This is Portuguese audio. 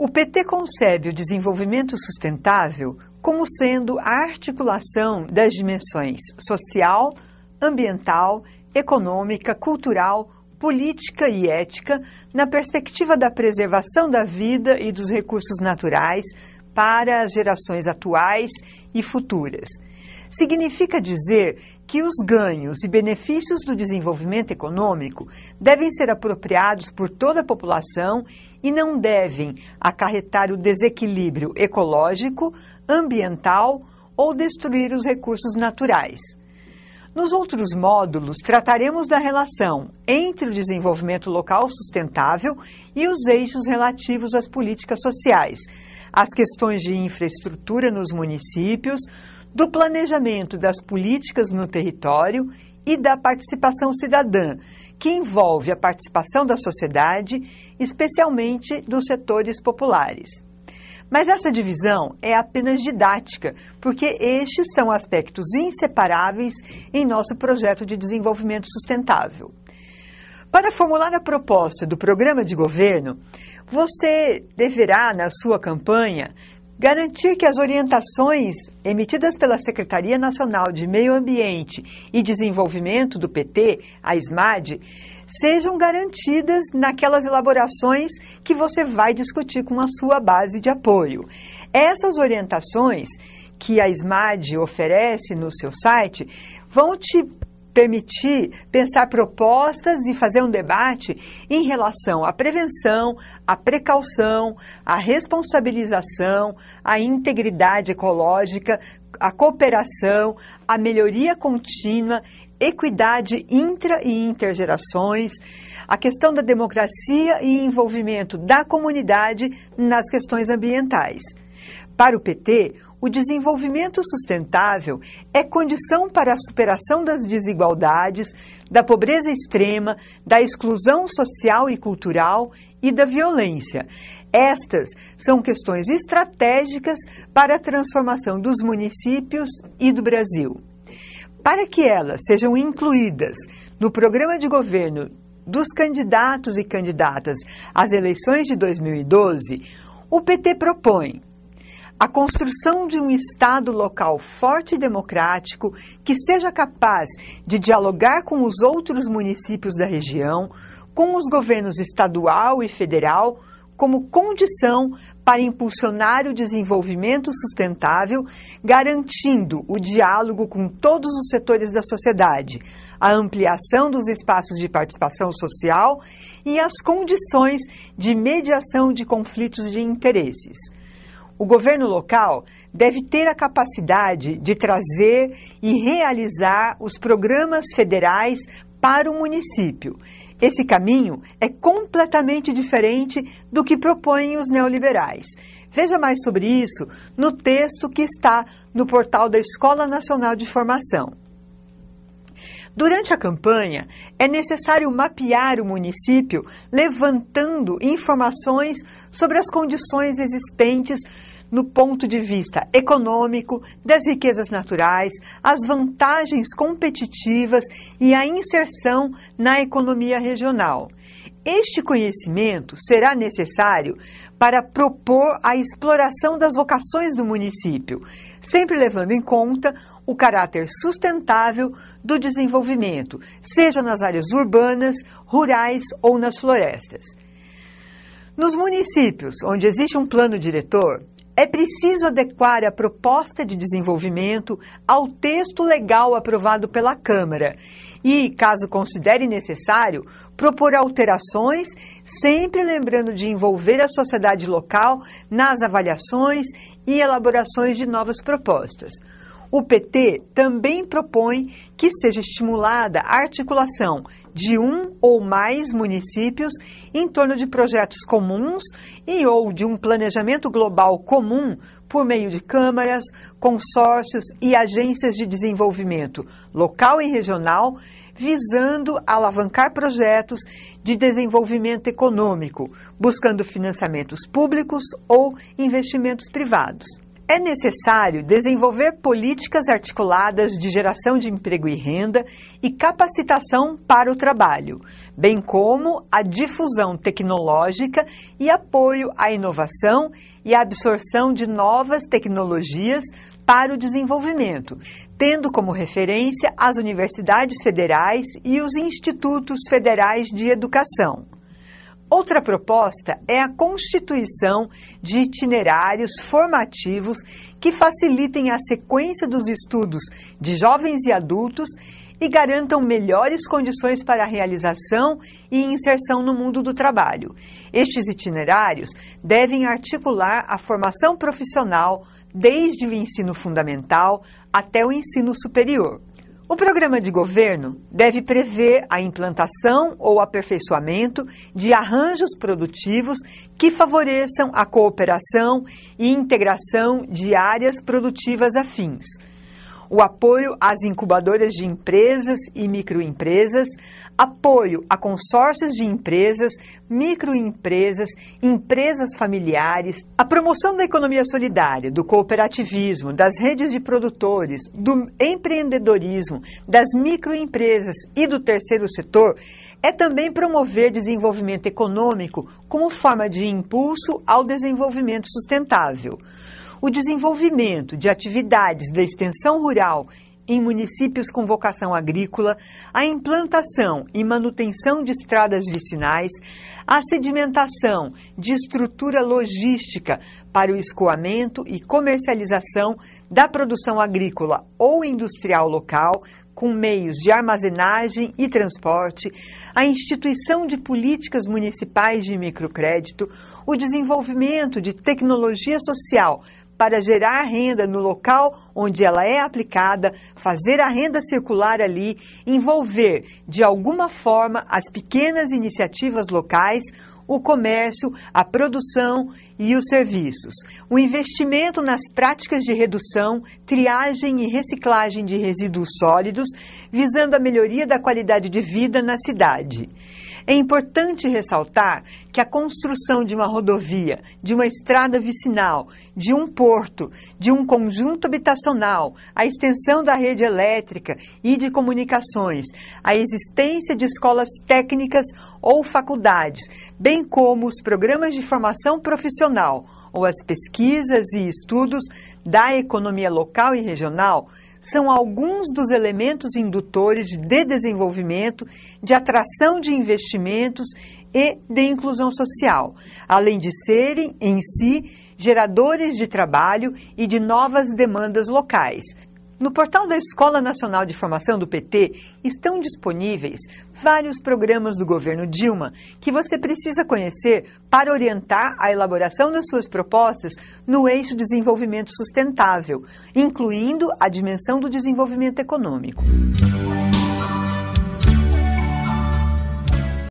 O PT concebe o desenvolvimento sustentável como sendo a articulação das dimensões social, ambiental, econômica, cultural, política e ética na perspectiva da preservação da vida e dos recursos naturais para as gerações atuais e futuras significa dizer que os ganhos e benefícios do desenvolvimento econômico devem ser apropriados por toda a população e não devem acarretar o desequilíbrio ecológico, ambiental ou destruir os recursos naturais. Nos outros módulos, trataremos da relação entre o desenvolvimento local sustentável e os eixos relativos às políticas sociais, as questões de infraestrutura nos municípios, do planejamento das políticas no território e da participação cidadã, que envolve a participação da sociedade, especialmente dos setores populares. Mas essa divisão é apenas didática, porque estes são aspectos inseparáveis em nosso projeto de desenvolvimento sustentável. Para formular a proposta do programa de governo, você deverá, na sua campanha, Garantir que as orientações emitidas pela Secretaria Nacional de Meio Ambiente e Desenvolvimento do PT, a SMAD, sejam garantidas naquelas elaborações que você vai discutir com a sua base de apoio. Essas orientações que a SMAD oferece no seu site vão te permitir pensar propostas e fazer um debate em relação à prevenção, à precaução, à responsabilização, à integridade ecológica, à cooperação, à melhoria contínua, equidade intra e intergerações, a questão da democracia e envolvimento da comunidade nas questões ambientais. Para o PT, o desenvolvimento sustentável é condição para a superação das desigualdades, da pobreza extrema, da exclusão social e cultural e da violência. Estas são questões estratégicas para a transformação dos municípios e do Brasil. Para que elas sejam incluídas no programa de governo dos candidatos e candidatas às eleições de 2012, o PT propõe a construção de um Estado local forte e democrático que seja capaz de dialogar com os outros municípios da região, com os governos estadual e federal, como condição para impulsionar o desenvolvimento sustentável, garantindo o diálogo com todos os setores da sociedade, a ampliação dos espaços de participação social e as condições de mediação de conflitos de interesses o governo local deve ter a capacidade de trazer e realizar os programas federais para o município. Esse caminho é completamente diferente do que propõem os neoliberais. Veja mais sobre isso no texto que está no portal da Escola Nacional de Formação. Durante a campanha, é necessário mapear o município levantando informações sobre as condições existentes no ponto de vista econômico, das riquezas naturais, as vantagens competitivas e a inserção na economia regional. Este conhecimento será necessário para propor a exploração das vocações do município, sempre levando em conta o caráter sustentável do desenvolvimento, seja nas áreas urbanas, rurais ou nas florestas. Nos municípios onde existe um plano diretor, é preciso adequar a proposta de desenvolvimento ao texto legal aprovado pela Câmara e, caso considere necessário, propor alterações, sempre lembrando de envolver a sociedade local nas avaliações e elaborações de novas propostas. O PT também propõe que seja estimulada a articulação de um ou mais municípios em torno de projetos comuns e ou de um planejamento global comum por meio de câmaras, consórcios e agências de desenvolvimento local e regional, visando alavancar projetos de desenvolvimento econômico, buscando financiamentos públicos ou investimentos privados. É necessário desenvolver políticas articuladas de geração de emprego e renda e capacitação para o trabalho, bem como a difusão tecnológica e apoio à inovação e à absorção de novas tecnologias para o desenvolvimento, tendo como referência as universidades federais e os institutos federais de educação. Outra proposta é a constituição de itinerários formativos que facilitem a sequência dos estudos de jovens e adultos e garantam melhores condições para a realização e inserção no mundo do trabalho. Estes itinerários devem articular a formação profissional desde o ensino fundamental até o ensino superior. O programa de governo deve prever a implantação ou aperfeiçoamento de arranjos produtivos que favoreçam a cooperação e integração de áreas produtivas afins o apoio às incubadoras de empresas e microempresas, apoio a consórcios de empresas, microempresas, empresas familiares, a promoção da economia solidária, do cooperativismo, das redes de produtores, do empreendedorismo, das microempresas e do terceiro setor é também promover desenvolvimento econômico como forma de impulso ao desenvolvimento sustentável o desenvolvimento de atividades da extensão rural em municípios com vocação agrícola, a implantação e manutenção de estradas vicinais, a sedimentação de estrutura logística para o escoamento e comercialização da produção agrícola ou industrial local, com meios de armazenagem e transporte, a instituição de políticas municipais de microcrédito, o desenvolvimento de tecnologia social para gerar renda no local onde ela é aplicada, fazer a renda circular ali, envolver de alguma forma as pequenas iniciativas locais, o comércio, a produção e os serviços. O investimento nas práticas de redução, triagem e reciclagem de resíduos sólidos, visando a melhoria da qualidade de vida na cidade. É importante ressaltar que a construção de uma rodovia, de uma estrada vicinal, de um porto, de um conjunto habitacional, a extensão da rede elétrica e de comunicações, a existência de escolas técnicas ou faculdades, bem bem como os programas de formação profissional ou as pesquisas e estudos da economia local e regional, são alguns dos elementos indutores de desenvolvimento, de atração de investimentos e de inclusão social, além de serem, em si, geradores de trabalho e de novas demandas locais, no portal da Escola Nacional de Formação do PT estão disponíveis vários programas do governo Dilma que você precisa conhecer para orientar a elaboração das suas propostas no eixo desenvolvimento sustentável, incluindo a dimensão do desenvolvimento econômico.